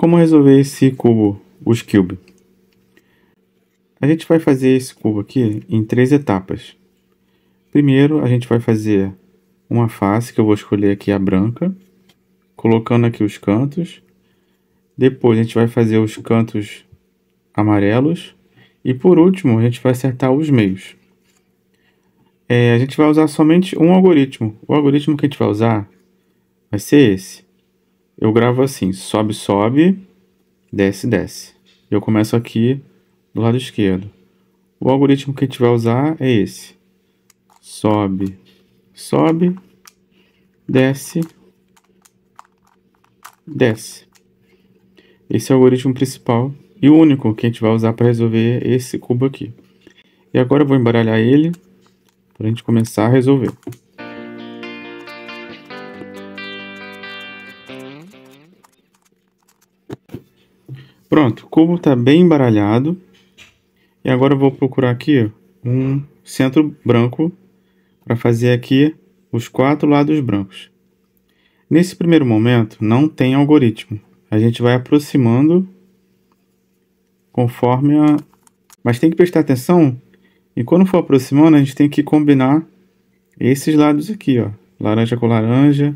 Como resolver esse cubo, os cube? A gente vai fazer esse cubo aqui em três etapas. Primeiro, a gente vai fazer uma face, que eu vou escolher aqui a branca, colocando aqui os cantos. Depois, a gente vai fazer os cantos amarelos. E por último, a gente vai acertar os meios. É, a gente vai usar somente um algoritmo. O algoritmo que a gente vai usar vai ser esse eu gravo assim, sobe, sobe, desce, desce. Eu começo aqui do lado esquerdo. O algoritmo que a gente vai usar é esse. Sobe, sobe, desce, desce. Esse é o algoritmo principal e o único que a gente vai usar para resolver esse cubo aqui. E agora eu vou embaralhar ele para a gente começar a resolver. Pronto, cubo está bem embaralhado. E agora eu vou procurar aqui um centro branco para fazer aqui os quatro lados brancos. Nesse primeiro momento, não tem algoritmo. A gente vai aproximando conforme a... Mas tem que prestar atenção e quando for aproximando, a gente tem que combinar esses lados aqui, ó. Laranja com laranja.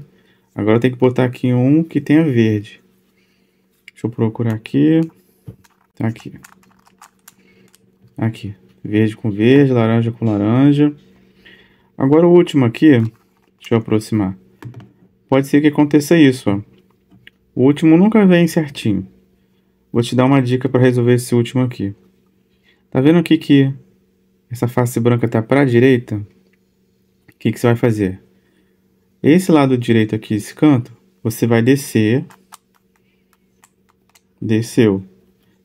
Agora tem que botar aqui um que tenha verde. Deixa eu procurar aqui. Tá aqui. Aqui. Verde com verde, laranja com laranja. Agora o último aqui. Deixa eu aproximar. Pode ser que aconteça isso, ó. O último nunca vem certinho. Vou te dar uma dica para resolver esse último aqui. Tá vendo aqui que essa face branca tá para a direita? O que, que você vai fazer? Esse lado direito aqui, esse canto, você vai descer desceu.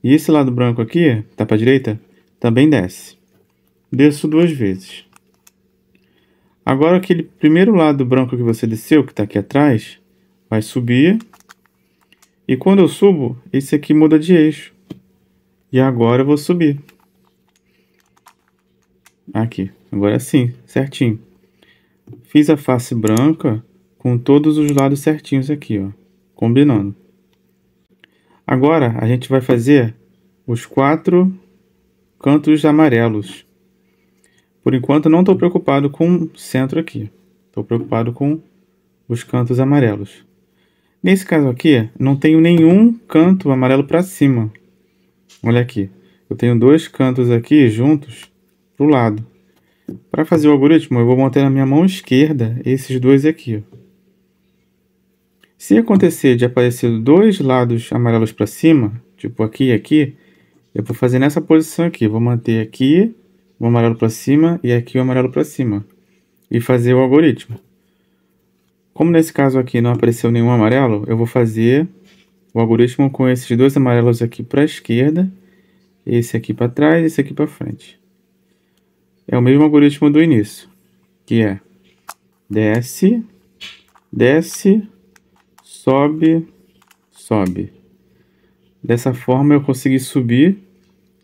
E esse lado branco aqui, tá para a direita, também desce. Desço duas vezes. Agora aquele primeiro lado branco que você desceu, que está aqui atrás, vai subir. E quando eu subo, esse aqui muda de eixo. E agora eu vou subir. Aqui, agora sim, certinho. Fiz a face branca com todos os lados certinhos aqui, ó, combinando. Agora a gente vai fazer os quatro cantos amarelos. Por enquanto não estou preocupado com o centro aqui. Estou preocupado com os cantos amarelos. Nesse caso aqui, não tenho nenhum canto amarelo para cima. Olha aqui. Eu tenho dois cantos aqui juntos para o lado. Para fazer o algoritmo, eu vou manter na minha mão esquerda esses dois aqui. Se acontecer de aparecer dois lados amarelos para cima, tipo aqui e aqui, eu vou fazer nessa posição aqui. Vou manter aqui o amarelo para cima e aqui o amarelo para cima. E fazer o algoritmo. Como nesse caso aqui não apareceu nenhum amarelo, eu vou fazer o algoritmo com esses dois amarelos aqui para a esquerda, esse aqui para trás e esse aqui para frente. É o mesmo algoritmo do início, que é desce, desce, sobe, sobe. Dessa forma eu consegui subir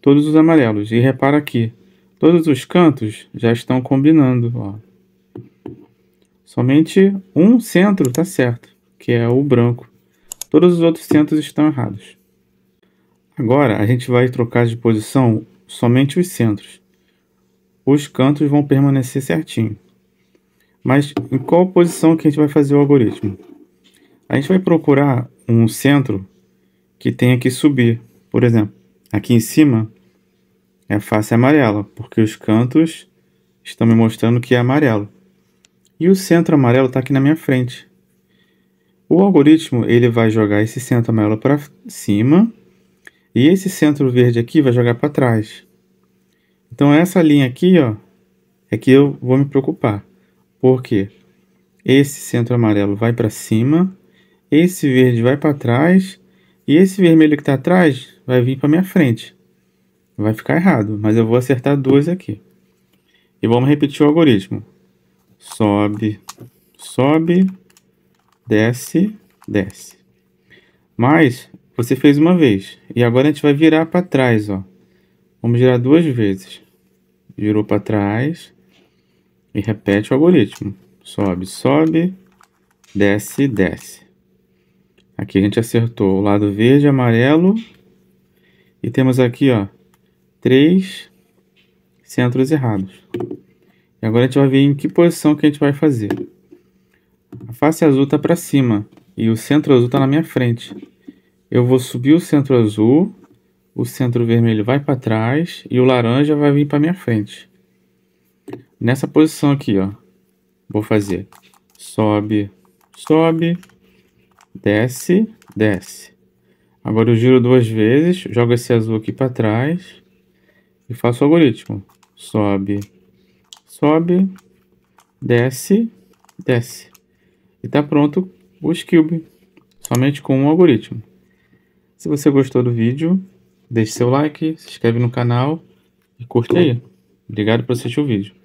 todos os amarelos. E repara aqui, todos os cantos já estão combinando. Ó. Somente um centro está certo, que é o branco. Todos os outros centros estão errados. Agora a gente vai trocar de posição somente os centros. Os cantos vão permanecer certinho. Mas em qual posição que a gente vai fazer o algoritmo? A gente vai procurar um centro que tenha que subir. Por exemplo, aqui em cima é face amarela, porque os cantos estão me mostrando que é amarelo. E o centro amarelo está aqui na minha frente. O algoritmo ele vai jogar esse centro amarelo para cima e esse centro verde aqui vai jogar para trás. Então essa linha aqui ó, é que eu vou me preocupar, porque esse centro amarelo vai para cima esse verde vai para trás e esse vermelho que está atrás vai vir para minha frente. Vai ficar errado, mas eu vou acertar dois aqui. E vamos repetir o algoritmo. Sobe, sobe, desce, desce. Mas você fez uma vez e agora a gente vai virar para trás, ó. Vamos girar duas vezes. Girou para trás e repete o algoritmo. Sobe, sobe, desce, desce. Aqui a gente acertou o lado verde, amarelo. E temos aqui, ó, três centros errados. E agora a gente vai ver em que posição que a gente vai fazer. A face azul tá para cima e o centro azul tá na minha frente. Eu vou subir o centro azul, o centro vermelho vai para trás e o laranja vai vir para minha frente. Nessa posição aqui, ó, vou fazer sobe, sobe, desce, desce. Agora eu giro duas vezes, jogo esse azul aqui para trás e faço o algoritmo. Sobe, sobe, desce, desce. E está pronto o Skillbe, somente com um algoritmo. Se você gostou do vídeo, deixe seu like, se inscreve no canal e curte aí. Obrigado por assistir o vídeo.